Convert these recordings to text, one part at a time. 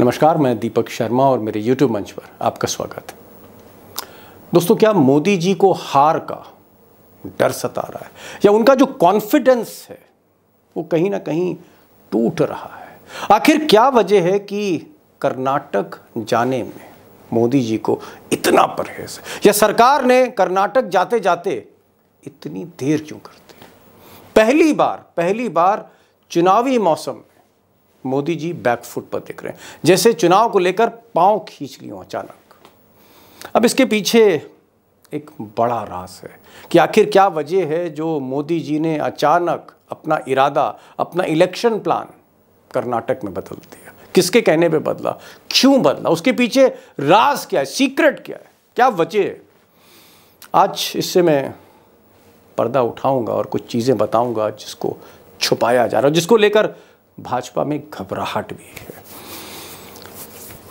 नमस्कार मैं दीपक शर्मा और मेरे YouTube मंच पर आपका स्वागत है दोस्तों क्या मोदी जी को हार का डर सता रहा है या उनका जो कॉन्फिडेंस है वो कहीं ना कहीं टूट रहा है आखिर क्या वजह है कि कर्नाटक जाने में मोदी जी को इतना परहेज है या सरकार ने कर्नाटक जाते जाते इतनी देर क्यों करती पहली बार पहली बार चुनावी मौसम मोदी जी बैकफुट पर दिख रहे हैं जैसे चुनाव को लेकर पांव खींच लियो अचानक अब इसके पीछे एक बड़ा रास है कि आखिर क्या वजह है जो मोदी जी ने अचानक अपना इरादा अपना इलेक्शन प्लान कर्नाटक में बदल दिया किसके कहने पे बदला क्यों बदला उसके पीछे राज क्या है सीक्रेट क्या है क्या वजह है आज इससे मैं पर्दा उठाऊंगा और कुछ चीज़ें बताऊंगा जिसको छुपाया जा रहा है जिसको लेकर भाजपा में घबराहट भी है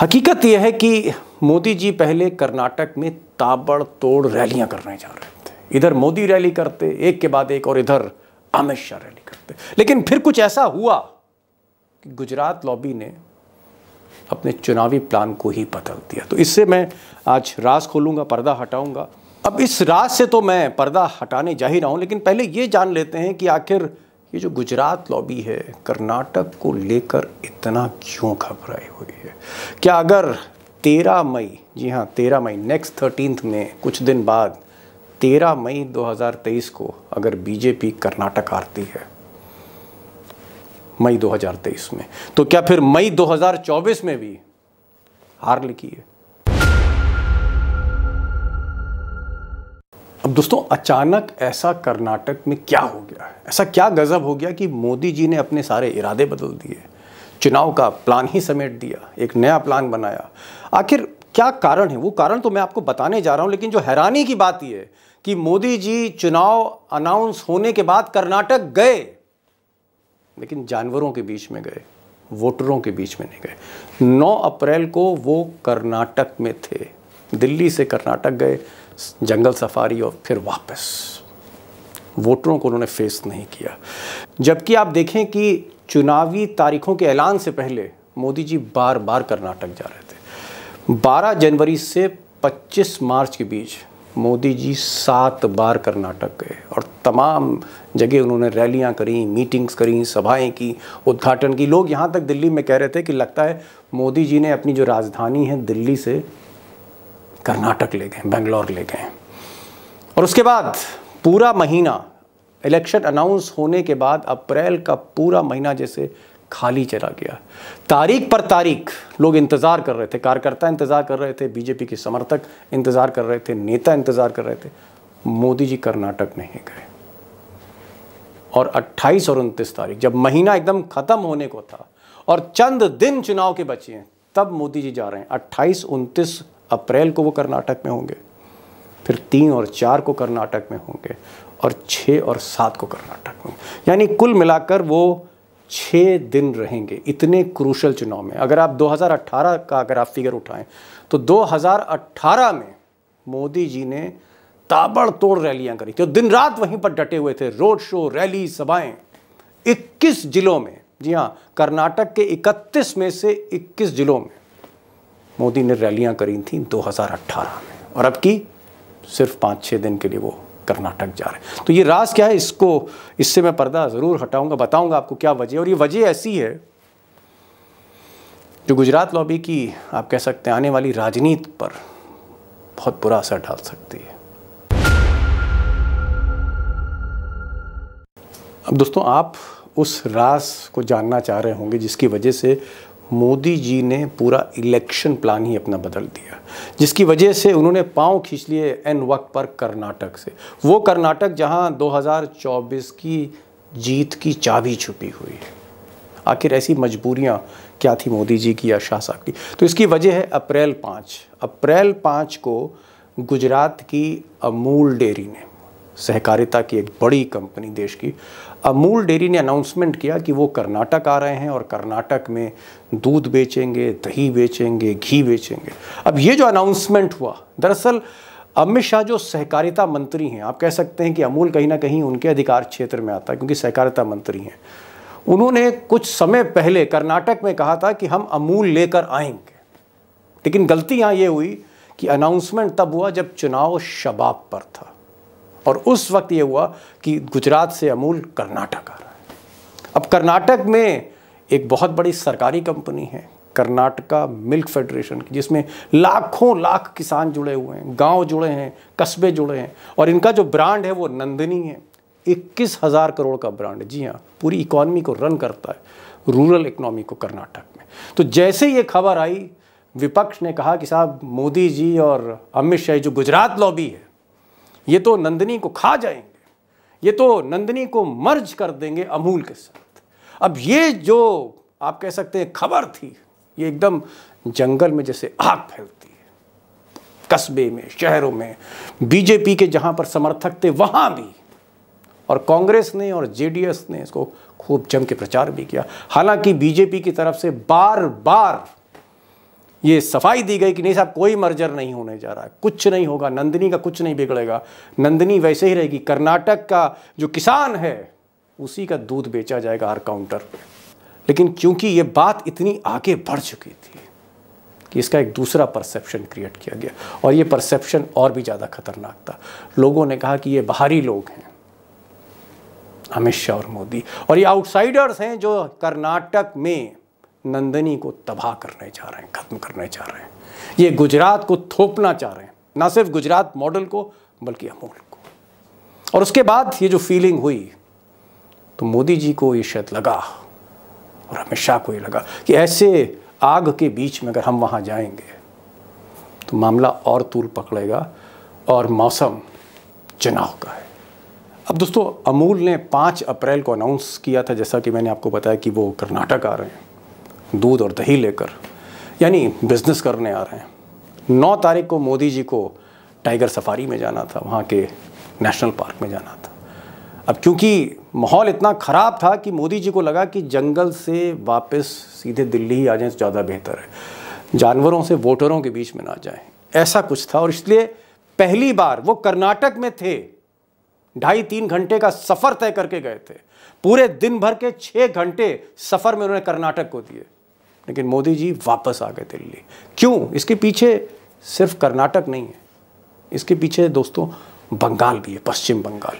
हकीकत यह है कि मोदी जी पहले कर्नाटक में ताबड़तोड़ रैलियां करने जा रहे थे इधर मोदी रैली करते एक के बाद एक और इधर अमित शाह रैली करते लेकिन फिर कुछ ऐसा हुआ कि गुजरात लॉबी ने अपने चुनावी प्लान को ही बदल दिया तो इससे मैं आज राज खोलूंगा पर्दा हटाऊंगा अब इस राज से तो मैं पर्दा हटाने जा ही रहा हूं लेकिन पहले ये जान लेते हैं कि आखिर ये जो गुजरात लॉबी है कर्नाटक को लेकर इतना क्यों घबराई हुई है क्या अगर तेरह मई जी हाँ तेरह मई नेक्स्ट थर्टीनथ में कुछ दिन बाद तेरह मई 2023 को अगर बीजेपी कर्नाटक हारती है मई 2023 में तो क्या फिर मई 2024 में भी हार लिखी है अब दोस्तों अचानक ऐसा कर्नाटक में क्या हो गया ऐसा क्या गज़ब हो गया कि मोदी जी ने अपने सारे इरादे बदल दिए चुनाव का प्लान ही समेट दिया एक नया प्लान बनाया आखिर क्या कारण है वो कारण तो मैं आपको बताने जा रहा हूँ लेकिन जो हैरानी की बात यह है कि मोदी जी चुनाव अनाउंस होने के बाद कर्नाटक गए लेकिन जानवरों के बीच में गए वोटरों के बीच में नहीं गए 9 अप्रैल को वो कर्नाटक में थे दिल्ली से कर्नाटक गए जंगल सफारी और फिर वापस वोटरों को उन्होंने फेस नहीं किया जबकि आप देखें कि चुनावी तारीखों के ऐलान से पहले मोदी जी बार बार कर्नाटक जा रहे थे 12 जनवरी से 25 मार्च के बीच मोदी जी सात बार कर्नाटक गए और तमाम जगह उन्होंने रैलियां करी मीटिंग्स करी सभाएं की उद्घाटन की लोग यहाँ तक दिल्ली में कह रहे थे कि लगता है मोदी जी ने अपनी जो राजधानी है दिल्ली से कर्नाटक ले गए बेंगलोर ले गए और उसके बाद पूरा महीना इलेक्शन अनाउंस होने के बाद अप्रैल का पूरा महीना जैसे खाली चला गया तारीख पर तारीख लोग इंतज़ार कर रहे थे कार्यकर्ता इंतज़ार कर रहे थे बीजेपी के समर्थक इंतज़ार कर रहे थे नेता इंतज़ार कर रहे थे मोदी जी कर्नाटक नहीं गए और 28 और 29 तारीख जब महीना एकदम ख़त्म होने को था और चंद दिन चुनाव के बचे हैं तब मोदी जी जा रहे हैं 28 29 अप्रैल को वो कर्नाटक में होंगे फिर तीन और चार को कर्नाटक में होंगे और छः और सात को कर्नाटक में यानी कुल मिलाकर वो छः दिन रहेंगे इतने क्रूशल चुनाव में अगर आप 2018 का अगर आप फिगर उठाएं तो 2018 में मोदी जी ने ताबड़तोड़ रैलियां करी थी दिन रात वहीं पर डटे हुए थे रोड शो रैली सभाएं 21 जिलों में जी हाँ कर्नाटक के 31 में से 21 जिलों में मोदी ने रैलियां करी थी 2018 में और अब की सिर्फ पाँच छः दिन के लिए वो कर्नाटक जा रहे हैं तो ये राज क्या है इसको इससे मैं पर्दा ज़रूर हटाऊंगा बताऊंगा आपको क्या वजह और ये वजह ऐसी है जो गुजरात लॉबी की आप कह सकते हैं आने वाली राजनीति पर बहुत बुरा असर डाल सकती है अब दोस्तों आप उस रास को जानना चाह रहे होंगे जिसकी वजह से मोदी जी ने पूरा इलेक्शन प्लान ही अपना बदल दिया जिसकी वजह से उन्होंने पांव खींच लिए एन वक्त पर कर्नाटक से वो कर्नाटक जहां 2024 की जीत की चाबी छुपी हुई है आखिर ऐसी मजबूरियां क्या थी मोदी जी की या शाह साहब की तो इसकी वजह है अप्रैल पाँच अप्रैल पाँच को गुजरात की अमूल डेयरी ने सहकारिता की एक बड़ी कंपनी देश की अमूल डेयरी ने अनाउंसमेंट किया कि वो कर्नाटक आ रहे हैं और कर्नाटक में दूध बेचेंगे दही बेचेंगे घी बेचेंगे अब ये जो अनाउंसमेंट हुआ दरअसल अमित शाह जो सहकारिता मंत्री हैं आप कह सकते हैं कि अमूल कहीं ना कहीं उनके अधिकार क्षेत्र में आता है क्योंकि सहकारिता मंत्री हैं उन्होंने कुछ समय पहले कर्नाटक में कहा था कि हम अमूल लेकर आएंगे लेकिन गलती यहाँ ये हुई कि अनाउंसमेंट तब हुआ जब चुनाव शबाब पर था और उस वक्त ये हुआ कि गुजरात से अमूल कर्नाटक आ रहा है अब कर्नाटक में एक बहुत बड़ी सरकारी कंपनी है कर्नाटका मिल्क फेडरेशन की जिसमें लाखों लाख किसान जुड़े हुए हैं गांव जुड़े हैं कस्बे जुड़े हैं और इनका जो ब्रांड है वो नंदनी है इक्कीस हज़ार करोड़ का ब्रांड जी हाँ पूरी इकोनॉमी को रन करता है रूरल इकोनॉमी को कर्नाटक में तो जैसे ये खबर आई विपक्ष ने कहा कि साहब मोदी जी और अमित शाह जो गुजरात लॉबी है ये तो नंदिनी को खा जाएंगे ये तो नंदिनी को मर्ज कर देंगे अमूल के साथ अब ये जो आप कह सकते हैं खबर थी ये एकदम जंगल में जैसे आग फैलती है कस्बे में शहरों में बीजेपी के जहां पर समर्थक थे वहां भी और कांग्रेस ने और जेडीएस ने इसको खूब जम के प्रचार भी किया हालांकि बीजेपी की तरफ से बार बार ये सफाई दी गई कि नहीं साहब कोई मर्जर नहीं होने जा रहा है कुछ नहीं होगा नंदिनी का कुछ नहीं बिगड़ेगा नंदिनी वैसे ही रहेगी कर्नाटक का जो किसान है उसी का दूध बेचा जाएगा हर काउंटर पे लेकिन क्योंकि ये बात इतनी आगे बढ़ चुकी थी कि इसका एक दूसरा परसेप्शन क्रिएट किया गया और ये परसेप्शन और भी ज़्यादा खतरनाक था लोगों ने कहा कि ये बाहरी लोग हैं अमित शाह और मोदी और ये आउटसाइडर्स हैं जो कर्नाटक में नंदनी को तबाह करने जा रहे हैं ख़त्म करने जा रहे हैं ये गुजरात को थोपना चाह रहे हैं ना सिर्फ गुजरात मॉडल को बल्कि अमूल को और उसके बाद ये जो फीलिंग हुई तो मोदी जी को ये शायद लगा और अमित शाह को ये लगा कि ऐसे आग के बीच में अगर हम वहाँ जाएंगे तो मामला और तूल पकड़ेगा और मौसम चुनाव का है अब दोस्तों अमूल ने 5 अप्रैल को अनाउंस किया था जैसा कि मैंने आपको बताया कि वो कर्नाटक आ रहे हैं दूध और दही लेकर यानी बिजनेस करने आ रहे हैं नौ तारीख को मोदी जी को टाइगर सफारी में जाना था वहाँ के नेशनल पार्क में जाना था अब क्योंकि माहौल इतना ख़राब था कि मोदी जी को लगा कि जंगल से वापस सीधे दिल्ली ही आ जाएँ तो ज़्यादा बेहतर है जानवरों से वोटरों के बीच में ना जाए ऐसा कुछ था और इसलिए पहली बार वो कर्नाटक में थे ढाई तीन घंटे का सफ़र तय करके गए थे पूरे दिन भर के छः घंटे सफ़र में उन्होंने कर्नाटक को दिए लेकिन मोदी जी वापस आ गए दिल्ली क्यों इसके पीछे सिर्फ कर्नाटक नहीं है इसके पीछे दोस्तों बंगाल भी है पश्चिम बंगाल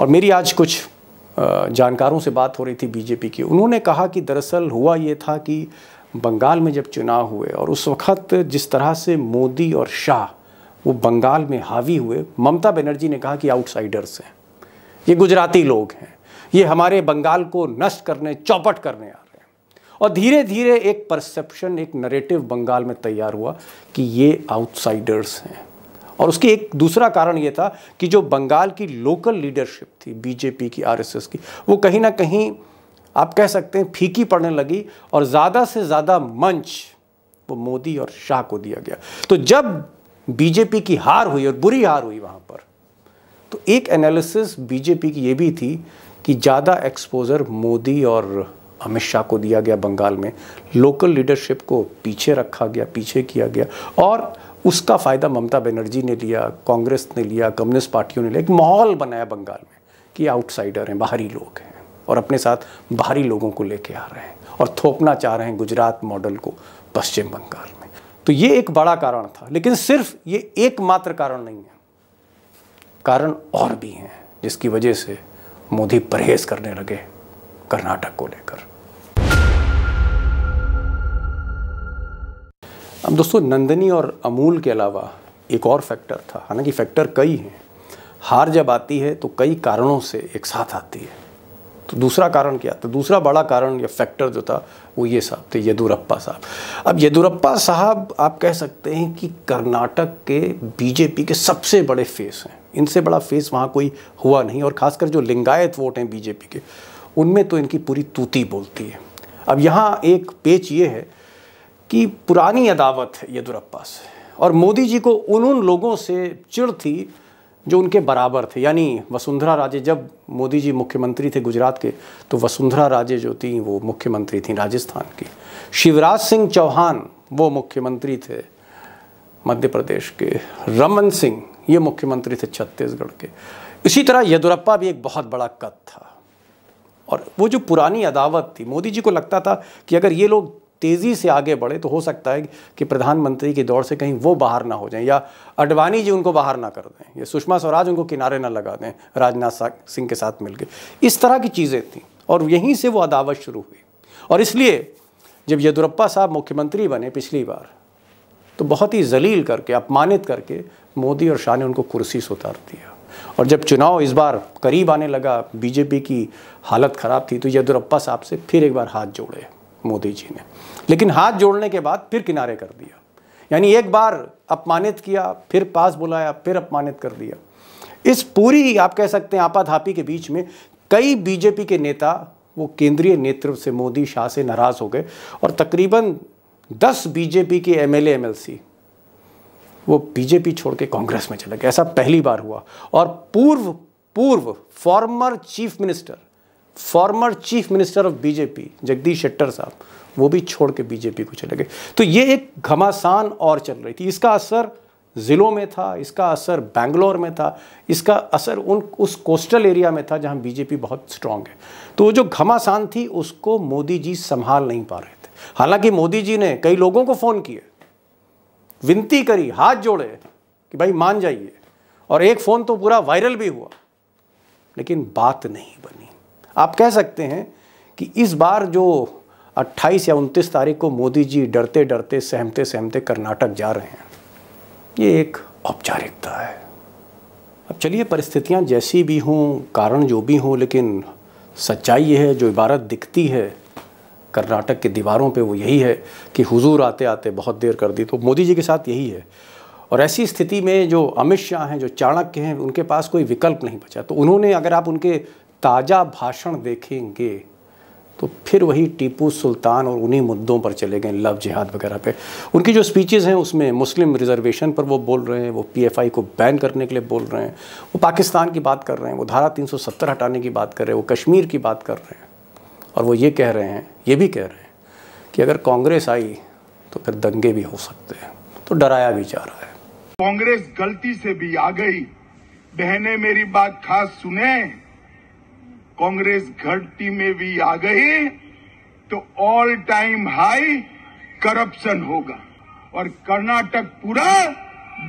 और मेरी आज कुछ जानकारों से बात हो रही थी बीजेपी की उन्होंने कहा कि दरअसल हुआ ये था कि बंगाल में जब चुनाव हुए और उस वक्त जिस तरह से मोदी और शाह वो बंगाल में हावी हुए ममता बनर्जी ने कहा कि आउटसाइडर्स हैं ये गुजराती लोग हैं ये हमारे बंगाल को नष्ट करने चौपट करने आ और धीरे धीरे एक परसेप्शन एक नरेटिव बंगाल में तैयार हुआ कि ये आउटसाइडर्स हैं और उसकी एक दूसरा कारण ये था कि जो बंगाल की लोकल लीडरशिप थी बीजेपी की आरएसएस की वो कहीं ना कहीं आप कह सकते हैं फीकी पड़ने लगी और ज़्यादा से ज़्यादा मंच वो मोदी और शाह को दिया गया तो जब बीजेपी की हार हुई और बुरी हार हुई वहाँ पर तो एक एनालिसिस बीजेपी की ये भी थी कि ज़्यादा एक्सपोजर मोदी और अमित शाह को दिया गया बंगाल में लोकल लीडरशिप को पीछे रखा गया पीछे किया गया और उसका फ़ायदा ममता बनर्जी ने लिया कांग्रेस ने लिया कम्युनिस्ट पार्टियों ने लिया एक माहौल बनाया बंगाल में कि आउटसाइडर हैं बाहरी लोग हैं और अपने साथ बाहरी लोगों को लेके आ रहे हैं और थोपना चाह रहे हैं गुजरात मॉडल को पश्चिम बंगाल में तो ये एक बड़ा कारण था लेकिन सिर्फ ये एकमात्र कारण नहीं है कारण और भी हैं जिसकी वजह से मोदी परहेज करने लगे कर्नाटक को लेकर अब दोस्तों नंदनी और अमूल के अलावा एक और फैक्टर था हालांकि फैक्टर कई हैं हार जब आती है तो कई कारणों से एक साथ आती है तो दूसरा कारण क्या था दूसरा बड़ा कारण या फैक्टर जो था वो ये साहब थे येदुरप्पा साहब अब येदुरप्पा साहब आप कह सकते हैं कि कर्नाटक के बीजेपी के सबसे बड़े फेस हैं इनसे बड़ा फेस वहाँ कोई हुआ नहीं और खासकर जो लिंगायत वोट हैं बीजेपी के उनमें तो इनकी पूरी तूती बोलती है अब यहाँ एक पेच ये है कि पुरानी अदावत है येदुरप्पा से और मोदी जी को उन उन लोगों से चिड़ थी जो उनके बराबर थे यानी वसुंधरा राजे जब मोदी जी मुख्यमंत्री थे गुजरात के तो वसुंधरा राजे जो थी वो मुख्यमंत्री थी राजस्थान की शिवराज सिंह चौहान वो मुख्यमंत्री थे मध्य प्रदेश के रमन सिंह ये मुख्यमंत्री थे छत्तीसगढ़ के इसी तरह येदुरप्पा भी एक बहुत बड़ा कद था और वो जो पुरानी अदावत थी मोदी जी को लगता था कि अगर ये लोग तेज़ी से आगे बढ़े तो हो सकता है कि प्रधानमंत्री की दौड़ से कहीं वो बाहर ना हो जाएं या अडवाणी जी उनको बाहर ना कर दें या सुषमा स्वराज उनको किनारे ना लगा दें राजनाथ सिंह के साथ मिलकर इस तरह की चीज़ें थी और यहीं से वो अदावत शुरू हुई और इसलिए जब येदुरप्पा साहब मुख्यमंत्री बने पिछली बार तो बहुत ही जलील करके अपमानित करके मोदी और शाह ने उनको कुर्सी से उतार दिया और जब चुनाव इस बार करीब आने लगा बीजेपी की हालत ख़राब थी तो येदुरप्पा साहब से फिर एक बार हाथ जोड़े मोदी जी ने लेकिन हाथ जोड़ने के बाद फिर किनारे कर दिया यानी एक बार अपमानित किया फिर पास बुलाया फिर अपमानित कर दिया इस पूरी आप कह सकते हैं आपाधापी के बीच में कई बीजेपी के नेता वो केंद्रीय नेतृत्व से मोदी शाह से नाराज़ हो गए और तकरीबन दस बीजेपी के एम एल एमएलसी वो बीजेपी छोड़ के कांग्रेस में चले गए ऐसा पहली बार हुआ और पूर्व पूर्व former chief minister former chief minister of BJP Jagdish Shettar साहब वो भी छोड़ के बीजेपी को चले गए तो ये एक घमासान और चल रही थी इसका असर ज़िलों में था इसका असर बैंगलोर में था इसका असर उन उस कोस्टल एरिया में था जहां बीजेपी बहुत स्ट्रांग है तो वो जो घमासान थी उसको मोदी जी संभाल नहीं पा रहे थे हालांकि मोदी जी ने कई लोगों को फ़ोन किए विनती करी हाथ जोड़े कि भाई मान जाइए और एक फ़ोन तो पूरा वायरल भी हुआ लेकिन बात नहीं बनी आप कह सकते हैं कि इस बार जो 28 या 29 तारीख को मोदी जी डरते डरते सहमते सहमते कर्नाटक जा रहे हैं ये एक औपचारिकता है अब चलिए परिस्थितियाँ जैसी भी हों कारण जो भी हों लेकिन सच्चाई ये है जो इबारत दिखती है कर्नाटक के दीवारों पे वो यही है कि हुजूर आते आते बहुत देर कर दी तो मोदी जी के साथ यही है और ऐसी स्थिति में जो अमित शाह हैं जो चाणक्य हैं उनके पास कोई विकल्प नहीं बचा तो उन्होंने अगर आप उनके ताज़ा भाषण देखेंगे तो फिर वही टीपू सुल्तान और उन्हीं मुद्दों पर चले गए लव जिहाद वगैरह पे उनकी जो स्पीचेस हैं उसमें मुस्लिम रिजर्वेशन पर वो बोल रहे हैं वो पीएफआई को बैन करने के लिए बोल रहे हैं वो पाकिस्तान की बात कर रहे हैं वो धारा 370 हटाने की बात कर रहे हैं वो कश्मीर की बात कर रहे हैं और वो ये कह रहे हैं ये भी कह रहे हैं कि अगर कांग्रेस आई तो फिर दंगे भी हो सकते हैं तो डराया भी जा रहा है कांग्रेस गलती से भी आ गई बहने मेरी बात खास सुने कांग्रेस घटती में भी आ गई तो ऑल टाइम हाई करप्शन होगा और कर्नाटक पूरा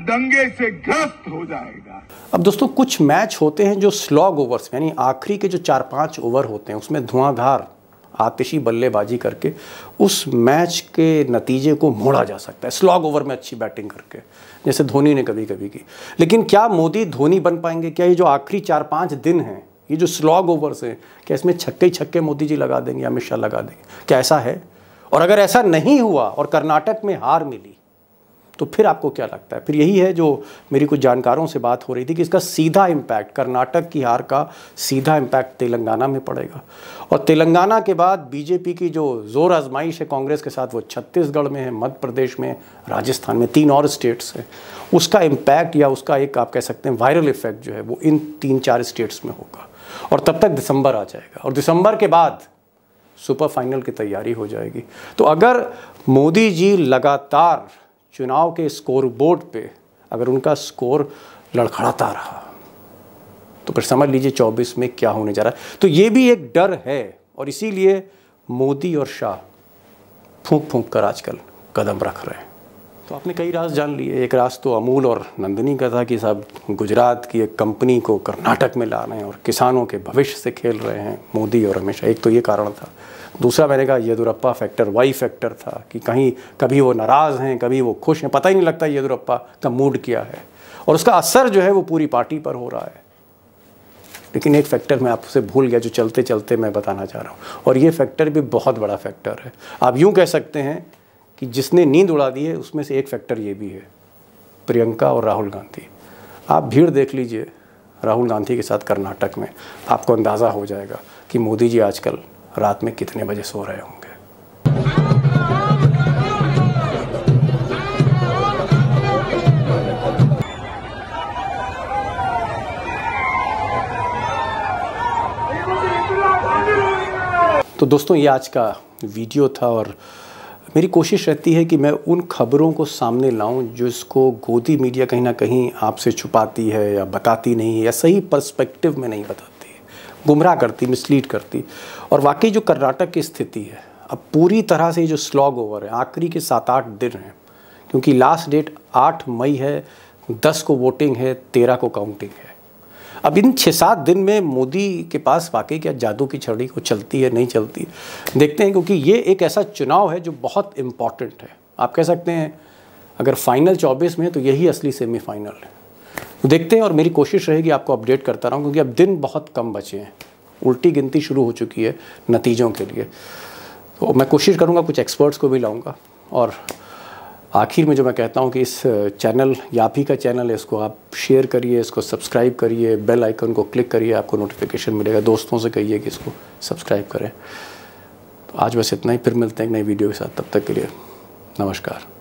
दंगे से ग्रस्त हो जाएगा अब दोस्तों कुछ मैच होते हैं जो स्लॉग ओवर्स यानी आखिरी के जो चार पांच ओवर होते हैं उसमें धुआंधार आतिशी बल्लेबाजी करके उस मैच के नतीजे को मोड़ा जा सकता है स्लॉग ओवर में अच्छी बैटिंग करके जैसे धोनी ने कभी कभी की लेकिन क्या मोदी धोनी बन पाएंगे क्या ये जो आखिरी चार पाँच दिन हैं ये जो स्लॉग ओवर्स हैं क्या इसमें छक्के छक्के मोदी जी लगा देंगे अमित शाह लगा देंगे क्या ऐसा है और अगर ऐसा नहीं हुआ और कर्नाटक में हार मिली तो फिर आपको क्या लगता है फिर यही है जो मेरी कुछ जानकारों से बात हो रही थी कि इसका सीधा इम्पैक्ट कर्नाटक की हार का सीधा इम्पैक्ट तेलंगाना में पड़ेगा और तेलंगाना के बाद बीजेपी की जो जोर आजमाइश है कांग्रेस के साथ वो छत्तीसगढ़ में है मध्य प्रदेश में राजस्थान में तीन और स्टेट्स हैं उसका इम्पैक्ट या उसका एक आप कह सकते हैं वायरल इफेक्ट जो है वो इन तीन चार स्टेट्स में होगा और तब तक दिसंबर आ जाएगा और दिसंबर के बाद सुपर फाइनल की तैयारी हो जाएगी तो अगर मोदी जी लगातार चुनाव के स्कोर बोर्ड पे अगर उनका स्कोर लड़खड़ाता रहा तो फिर समझ लीजिए 24 में क्या होने जा रहा है तो ये भी एक डर है और इसीलिए मोदी और शाह फूंक फूंक कर आजकल कदम रख रहे हैं तो आपने कई राज जान लिए एक राज तो अमूल और नंदनी का था कि साहब गुजरात की एक कंपनी को कर्नाटक में ला रहे हैं और किसानों के भविष्य से खेल रहे हैं मोदी और हमेशा एक तो ये कारण था दूसरा मैंने कहा येदुरप्पा फैक्टर वाई फैक्टर था कि कहीं कभी वो नाराज़ हैं कभी वो खुश हैं पता ही नहीं लगता येदुरप्पा का मूड क्या है और उसका असर जो है वो पूरी पार्टी पर हो रहा है लेकिन एक फैक्टर मैं आपसे भूल गया जो चलते चलते मैं बताना चाह रहा हूँ और ये फैक्टर भी बहुत बड़ा फैक्टर है आप यूँ कह सकते हैं कि जिसने नींद उड़ा दी है उसमें से एक फैक्टर ये भी है प्रियंका और राहुल गांधी आप भीड़ देख लीजिए राहुल गांधी के साथ कर्नाटक में आपको अंदाज़ा हो जाएगा कि मोदी जी आजकल रात में कितने बजे सो रहे होंगे तो दोस्तों ये आज का वीडियो था और मेरी कोशिश रहती है कि मैं उन खबरों को सामने लाऊं जिसको गोदी मीडिया कहीं ना कहीं आपसे छुपाती है या बताती नहीं है या सही पर्सपेक्टिव में नहीं बताती है गुमराह करती मिसलीड करती और वाकई जो कर्नाटक की स्थिति है अब पूरी तरह से जो स्लॉग ओवर है आखिरी के सात आठ दिन हैं क्योंकि लास्ट डेट आठ मई है दस को वोटिंग है तेरह को काउंटिंग है अब इन छः सात दिन में मोदी के पास वाकई क्या जादू की छड़ी को चलती है नहीं चलती देखते हैं क्योंकि ये एक ऐसा चुनाव है जो बहुत इम्पॉर्टेंट है आप कह सकते हैं अगर फाइनल चौबीस में तो यही असली सेमीफाइनल है तो देखते हैं और मेरी कोशिश रहेगी आपको अपडेट करता रहूँ क्योंकि अब दिन बहुत कम बचे हैं उल्टी गिनती शुरू हो चुकी है नतीजों के लिए तो मैं कोशिश करूँगा कुछ एक्सपर्ट्स को भी लाऊँगा और आखिर में जो मैं कहता हूँ कि इस चैनल यापी का चैनल है इसको आप शेयर करिए इसको सब्सक्राइब करिए बेल आइकन को क्लिक करिए आपको नोटिफिकेशन मिलेगा दोस्तों से कहिए कि इसको सब्सक्राइब करें तो आज बस इतना ही फिर मिलते हैं एक नई वीडियो के साथ तब तक के लिए नमस्कार